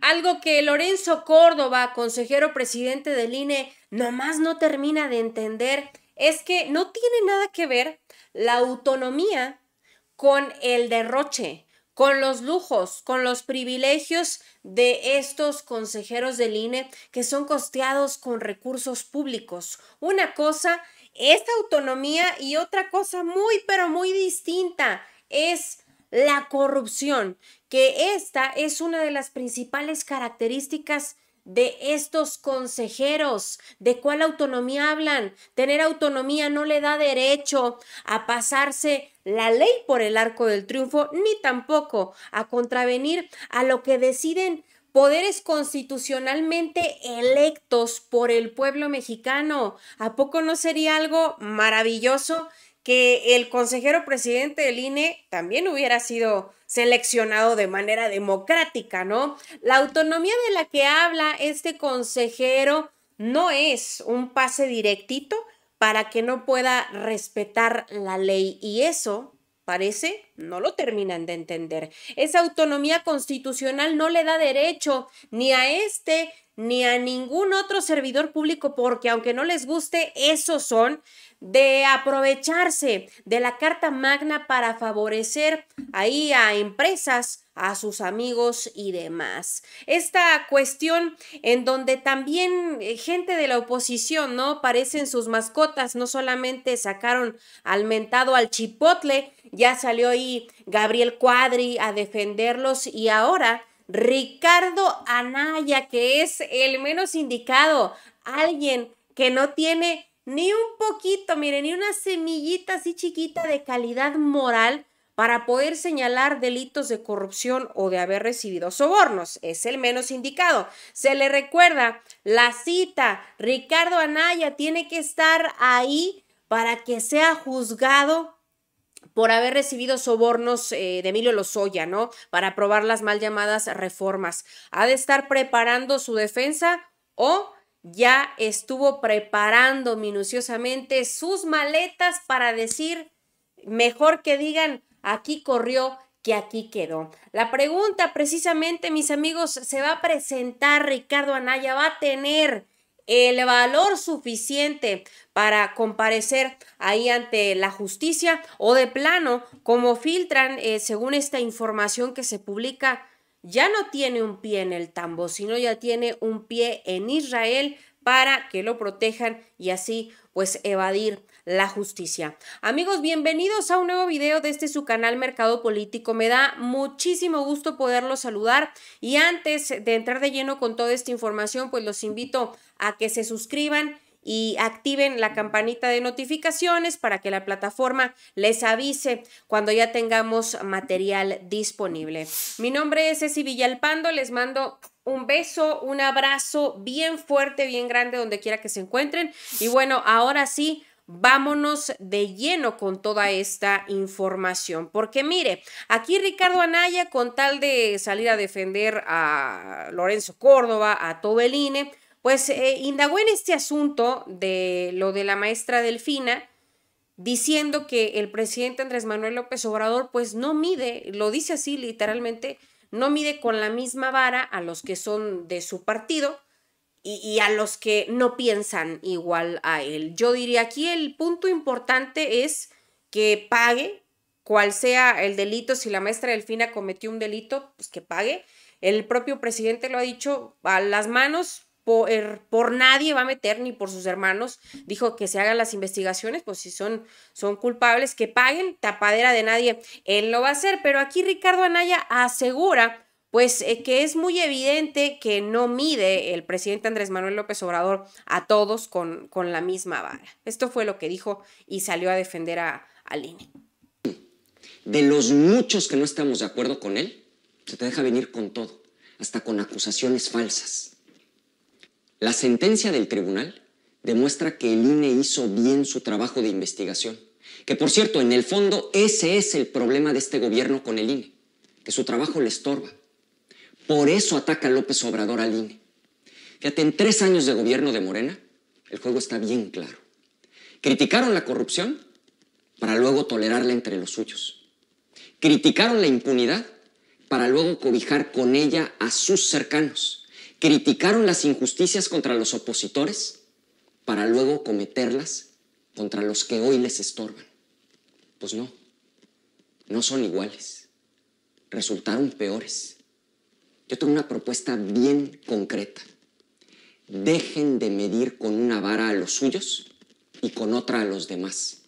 algo que Lorenzo Córdoba, consejero presidente del INE, nomás no termina de entender, es que no tiene nada que ver la autonomía con el derroche, con los lujos, con los privilegios de estos consejeros del INE que son costeados con recursos públicos. Una cosa es autonomía y otra cosa muy, pero muy distinta es la corrupción, que esta es una de las principales características de estos consejeros, de cuál autonomía hablan. Tener autonomía no le da derecho a pasarse la ley por el arco del triunfo, ni tampoco a contravenir a lo que deciden poderes constitucionalmente electos por el pueblo mexicano. ¿A poco no sería algo maravilloso que el consejero presidente del INE también hubiera sido seleccionado de manera democrática, ¿no? La autonomía de la que habla este consejero no es un pase directito para que no pueda respetar la ley y eso parece, no lo terminan de entender. Esa autonomía constitucional no le da derecho ni a este ni a ningún otro servidor público porque aunque no les guste, esos son de aprovecharse de la Carta Magna para favorecer ahí a empresas, a sus amigos y demás. Esta cuestión en donde también eh, gente de la oposición, ¿no? Parecen sus mascotas, no solamente sacaron al mentado al chipotle, ya salió ahí Gabriel Cuadri a defenderlos y ahora Ricardo Anaya, que es el menos indicado, alguien que no tiene ni un poquito, mire, ni una semillita así chiquita de calidad moral para poder señalar delitos de corrupción o de haber recibido sobornos. Es el menos indicado. Se le recuerda la cita, Ricardo Anaya tiene que estar ahí para que sea juzgado por haber recibido sobornos eh, de Emilio Lozoya, ¿no? Para aprobar las mal llamadas reformas. Ha de estar preparando su defensa o ya estuvo preparando minuciosamente sus maletas para decir, mejor que digan, aquí corrió que aquí quedó. La pregunta precisamente, mis amigos, se va a presentar Ricardo Anaya, va a tener el valor suficiente para comparecer ahí ante la justicia o de plano, como filtran eh, según esta información que se publica, ya no tiene un pie en el tambo, sino ya tiene un pie en Israel para que lo protejan y así pues evadir la justicia. Amigos, bienvenidos a un nuevo video de este su canal Mercado Político. Me da muchísimo gusto poderlos saludar y antes de entrar de lleno con toda esta información, pues los invito a que se suscriban y activen la campanita de notificaciones para que la plataforma les avise cuando ya tengamos material disponible. Mi nombre es Ceci Villalpando, les mando un beso, un abrazo bien fuerte, bien grande, donde quiera que se encuentren. Y bueno, ahora sí, vámonos de lleno con toda esta información. Porque mire, aquí Ricardo Anaya, con tal de salir a defender a Lorenzo Córdoba, a Tobeline pues eh, indagó en este asunto de lo de la maestra Delfina diciendo que el presidente Andrés Manuel López Obrador pues no mide, lo dice así literalmente, no mide con la misma vara a los que son de su partido y, a los que no piensan igual a él. Yo diría aquí el punto importante es que pague, cual sea el delito, si la maestra Delfina cometió un delito, pues que pague. El propio presidente lo ha dicho, a las manos por, nadie va a meter, ni por sus hermanos. Dijo que se hagan las investigaciones, pues si son, son culpables, que paguen, tapadera de nadie. Él lo va a hacer, pero aquí Ricardo Anaya asegura pues eh, que es muy evidente que no mide el presidente Andrés Manuel López Obrador a todos con, con la misma vara. Esto fue lo que dijo y salió a defender a, al INE. De los muchos que no estamos de acuerdo con él, se te deja venir con todo, hasta con acusaciones falsas. La sentencia del tribunal demuestra que el INE hizo bien su trabajo de investigación. Que por cierto, en el fondo ese es el problema de este gobierno con el INE, que su trabajo le estorba. Por eso ataca López Obrador al INE. Fíjate, en tres años de gobierno de Morena, el juego está bien claro. Criticaron la corrupción para luego tolerarla entre los suyos. Criticaron la impunidad para luego cobijar con ella a sus cercanos criticaron las injusticias contra los opositores para luego cometerlas contra los que hoy les estorban. Pues no, no son iguales, resultaron peores. Yo tengo una propuesta bien concreta. Dejen de medir con una vara a los suyos y con otra a los demás.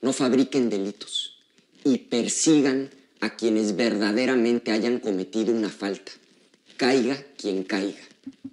No fabriquen delitos y persigan a quienes verdaderamente hayan cometido una falta caiga quien caiga.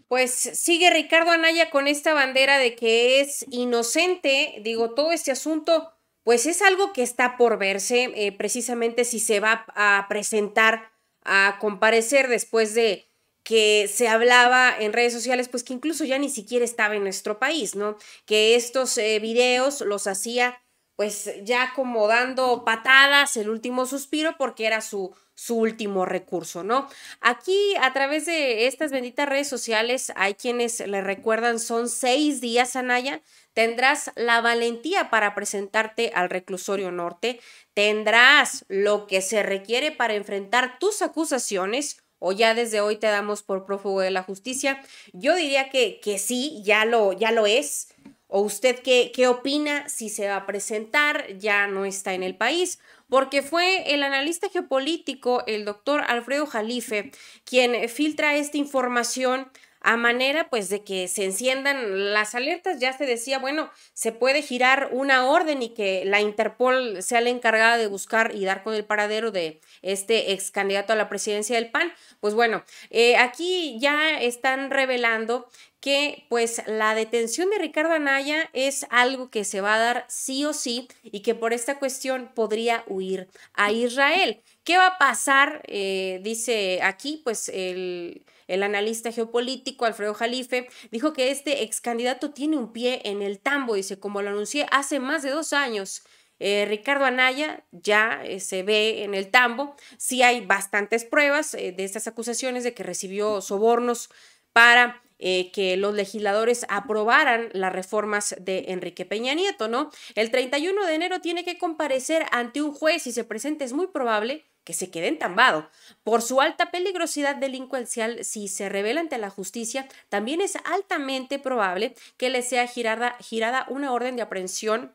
Pues sigue Ricardo Anaya con esta bandera de que es inocente, digo, todo este asunto, pues es algo que está por verse, eh, precisamente si se va a presentar, a comparecer después de que se hablaba en redes sociales, pues que incluso ya ni siquiera estaba en nuestro país, ¿no? Que estos eh, videos los hacía pues ya como dando patadas, el último suspiro, porque era su, su último recurso, ¿no? Aquí a través de estas benditas redes sociales hay quienes le recuerdan son seis días, Anaya, tendrás la valentía para presentarte al reclusorio norte, tendrás lo que se requiere para enfrentar tus acusaciones o ya desde hoy te damos por prófugo de la justicia. Yo diría que, que sí, ya lo, ya lo es. ¿O usted qué, qué opina si se va a presentar? Ya no está en el país porque fue el analista geopolítico, el doctor Alfredo Jalife, quien filtra esta información a manera pues de que se enciendan las alertas. Ya se decía, bueno, se puede girar una orden y que la Interpol sea la encargada de buscar y dar con el paradero de este ex candidato a la presidencia del PAN. Pues bueno, eh, aquí ya están revelando que pues la detención de Ricardo Anaya es algo que se va a dar sí o sí y que por esta cuestión podría huir a Israel. ¿Qué va a pasar? Eh, dice aquí pues el el analista geopolítico Alfredo Jalife dijo que este ex candidato tiene un pie en el tambo, dice, como lo anuncié hace más de dos años. Eh, Ricardo Anaya ya eh, se ve en el tambo. Sí hay bastantes pruebas eh, de estas acusaciones de que recibió sobornos para que los legisladores aprobaran las reformas de Enrique Peña Nieto, ¿no? El 31 de enero tiene que comparecer ante un juez y se presenta, es muy probable que se quede entambado. Por su alta peligrosidad delincuencial, si se revela ante la justicia, también es altamente probable que le sea girada, girada una orden de aprehensión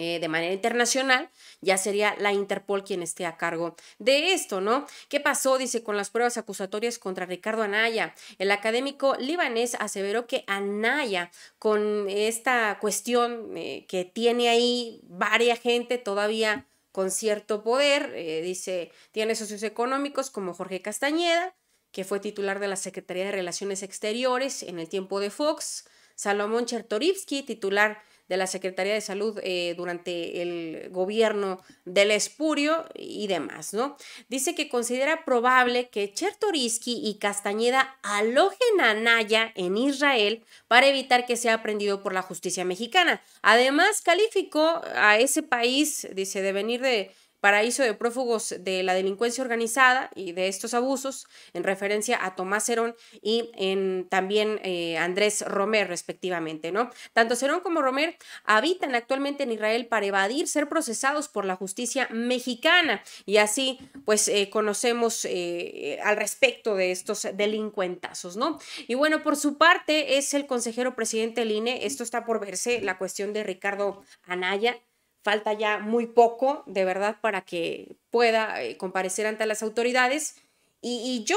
eh, de manera internacional, ya sería la Interpol quien esté a cargo de esto, ¿no? ¿Qué pasó? Dice, con las pruebas acusatorias contra Ricardo Anaya. El académico libanés aseveró que Anaya, con esta cuestión eh, que tiene ahí varia gente todavía con cierto poder, eh, dice, tiene socios económicos como Jorge Castañeda, que fue titular de la Secretaría de Relaciones Exteriores en el tiempo de Fox, Salomón Chertorivsky, titular de la Secretaría de Salud eh, durante el gobierno del espurio y demás, ¿no? Dice que considera probable que Chertorisky y Castañeda alojen a Naya en Israel para evitar que sea prendido por la justicia mexicana. Además, calificó a ese país, dice, de venir de paraíso de prófugos de la delincuencia organizada y de estos abusos, en referencia a Tomás Cerón y en, también eh, Andrés Romer, respectivamente. ¿no? Tanto Cerón como Romer habitan actualmente en Israel para evadir ser procesados por la justicia mexicana y así pues eh, conocemos eh, al respecto de estos delincuentazos. ¿no? Y bueno, por su parte es el consejero presidente del e. esto está por verse, la cuestión de Ricardo Anaya, Falta ya muy poco, de verdad, para que pueda eh, comparecer ante las autoridades. Y, yo,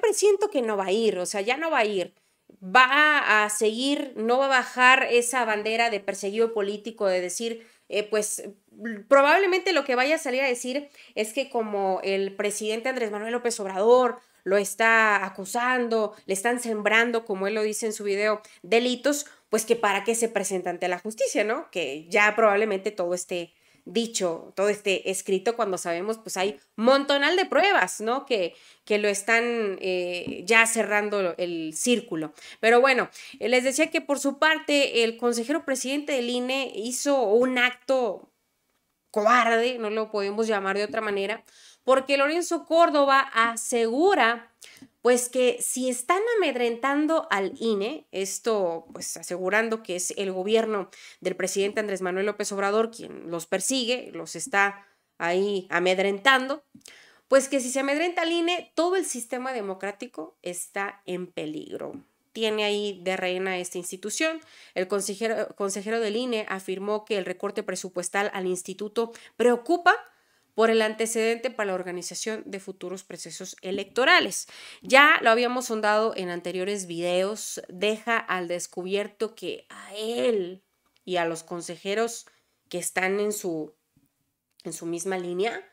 presiento que no va a ir, o sea, ya no va a ir. Va a seguir, no va a bajar esa bandera de perseguido político, de decir, eh, pues probablemente lo que vaya a salir a decir es que como el presidente Andrés Manuel López Obrador lo está acusando, le están sembrando, como él lo dice en su video, delitos, pues que para qué se presenta ante la justicia, ¿no? Que ya probablemente todo esté dicho, todo esté escrito cuando sabemos, pues hay montonal de pruebas, ¿no? Que, que lo están eh, ya cerrando el círculo. Pero bueno, les decía que por su parte el consejero presidente del INE hizo un acto cobarde, no lo podemos llamar de otra manera, porque Lorenzo Córdoba asegura pues que si están amedrentando al INE, esto pues asegurando que es el gobierno del presidente Andrés Manuel López Obrador quien los persigue, los está ahí amedrentando, pues que si se amedrenta al INE, todo el sistema democrático está en peligro. Tiene ahí de reina esta institución. El consejero, consejero del INE afirmó que el recorte presupuestal al instituto preocupa por el antecedente para la organización de futuros procesos electorales. Ya lo habíamos sondado en anteriores videos, deja al descubierto que a él y a los consejeros que están en su, en su misma línea,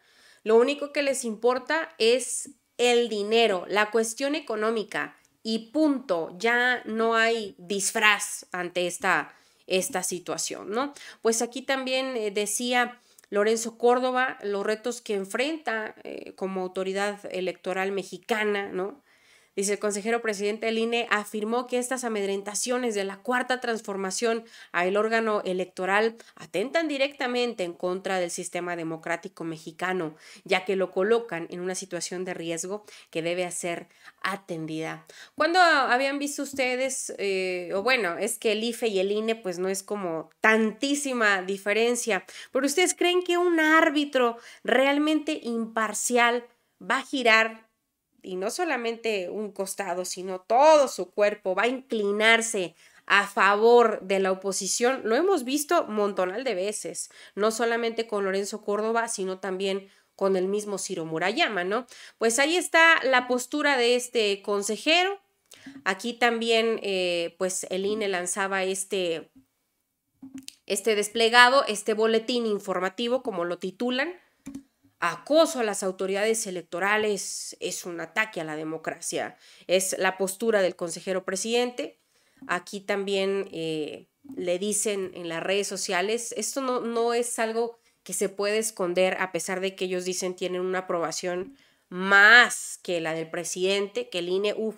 lo único que les importa es el dinero, la cuestión económica y punto, ya no hay disfraz ante esta, esta situación, ¿no? Pues aquí también eh, decía Lorenzo Córdoba, los retos que enfrenta eh, como autoridad electoral mexicana, ¿no? Dice el consejero presidente del INE afirmó que estas amedrentaciones de la cuarta transformación al órgano electoral atentan directamente en contra del sistema democrático mexicano, ya que lo colocan en una situación de riesgo que debe ser atendida. ¿Cuándo habían visto ustedes, eh, o bueno, es que el IFE y el INE pues no es como tantísima diferencia, pero ustedes creen que un árbitro realmente imparcial va a girar y no solamente un costado, sino todo su cuerpo va a inclinarse a favor de la oposición. Lo hemos visto montonal de veces, no solamente con Lorenzo Córdoba, sino también con el mismo Ciro Murayama, ¿no? Pues ahí está la postura de este consejero. Aquí también, eh, pues, el INE lanzaba este, este desplegado, este boletín informativo, como lo titulan, acoso a las autoridades electorales es un ataque a la democracia. Es la postura del consejero presidente. Aquí también eh, le dicen en las redes sociales, esto no, no es algo que se puede esconder a pesar de que ellos dicen tienen una aprobación más que la del presidente, que el INE, uff,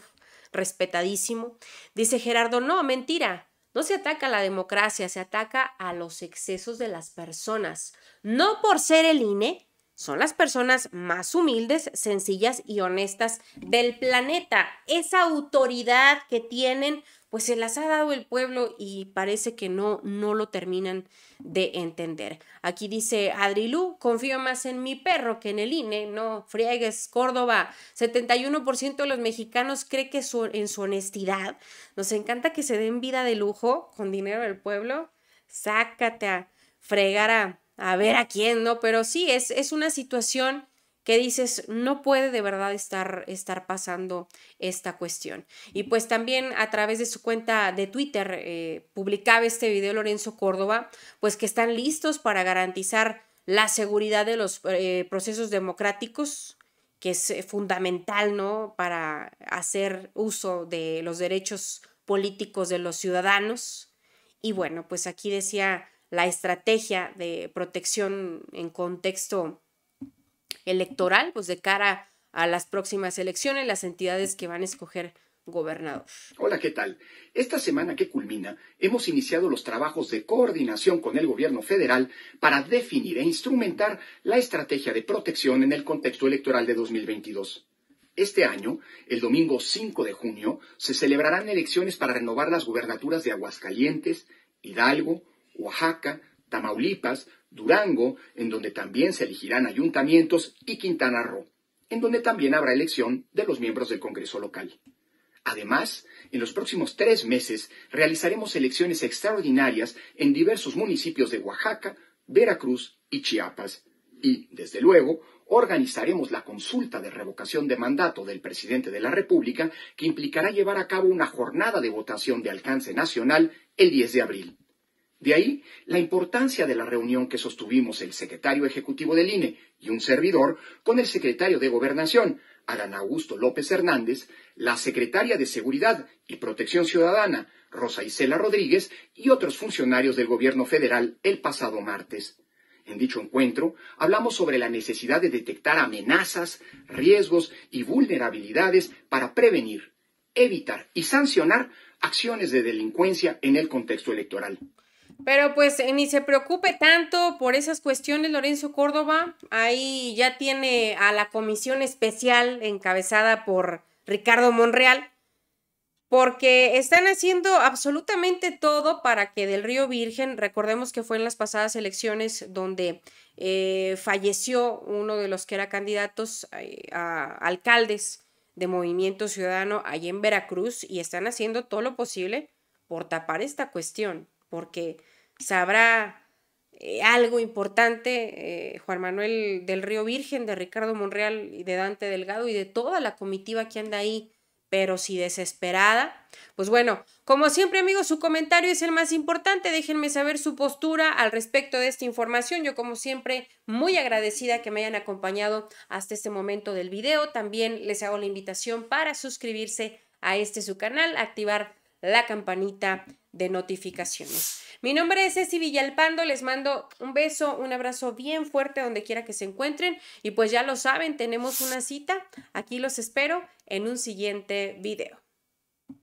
respetadísimo. Dice Gerardo, no, mentira, no se ataca a la democracia, se ataca a los excesos de las personas. No por ser el INE son las personas más humildes, sencillas y honestas del planeta. Esa autoridad que tienen, pues se las ha dado el pueblo y parece que no, no lo terminan de entender. Aquí dice Adrilú, confío más en mi perro que en el INE, no friegues, Córdoba, 71% de los mexicanos cree que en su honestidad, nos encanta que se den vida de lujo con dinero del pueblo, sácate a fregar a a ver a quién, ¿no? Pero sí, es, es una situación que dices, no puede de verdad estar, estar pasando esta cuestión. Y pues también a través de su cuenta de Twitter eh, publicaba este video Lorenzo Córdoba, pues que están listos para garantizar la seguridad de los eh, procesos democráticos, que es eh, fundamental, ¿no? Para hacer uso de los derechos políticos de los ciudadanos. Y bueno, pues aquí decía la estrategia de protección en contexto electoral, pues de cara a las próximas elecciones, las entidades que van a escoger gobernador. Hola, ¿qué tal? Esta semana que culmina, hemos iniciado los trabajos de coordinación con el gobierno federal para definir e instrumentar la estrategia de protección en el contexto electoral de 2022. Este año, el domingo 5 de junio, se celebrarán elecciones para renovar las gubernaturas de Aguascalientes, Hidalgo, Oaxaca, Tamaulipas, Durango, en donde también se elegirán ayuntamientos, y Quintana Roo, en donde también habrá elección de los miembros del Congreso local. Además, en los próximos tres meses realizaremos elecciones extraordinarias en diversos municipios de Oaxaca, Veracruz y Chiapas. Y, desde luego, organizaremos la consulta de revocación de mandato del presidente de la República, que implicará llevar a cabo una jornada de votación de alcance nacional el 10 de abril. De ahí la importancia de la reunión que sostuvimos el secretario ejecutivo del INE y un servidor con el secretario de Gobernación, Adán Augusto López Hernández, la secretaria de Seguridad y Protección Ciudadana, Rosa Isela Rodríguez, y otros funcionarios del gobierno federal el pasado martes. En dicho encuentro, hablamos sobre la necesidad de detectar amenazas, riesgos y vulnerabilidades para prevenir, evitar y sancionar acciones de delincuencia en el contexto electoral. Pero pues eh, ni se preocupe tanto por esas cuestiones, Lorenzo Córdoba. Ahí ya tiene a la comisión especial encabezada por Ricardo Monreal, porque están haciendo absolutamente todo para que del Río Virgen, recordemos que fue en las pasadas elecciones donde eh, falleció uno de los que era candidatos a, eh, a alcaldes de Movimiento Ciudadano ahí en Veracruz, y están haciendo todo lo posible por tapar esta cuestión porque sabrá eh, algo importante eh, Juan Manuel del Río Virgen, de Ricardo Monreal y de Dante Delgado y de toda la comitiva que anda ahí, pero si desesperada. Pues bueno, como siempre amigos, su comentario es el más importante. Déjenme saber su postura al respecto de esta información. Yo como siempre muy agradecida que me hayan acompañado hasta este momento del video. También les hago la invitación para suscribirse a este su canal, activar la campanita de notificaciones. Mi nombre es Ceci Villalpando, les mando un beso, un abrazo bien fuerte donde quiera que se encuentren y pues ya lo saben, tenemos una cita, aquí los espero en un siguiente video.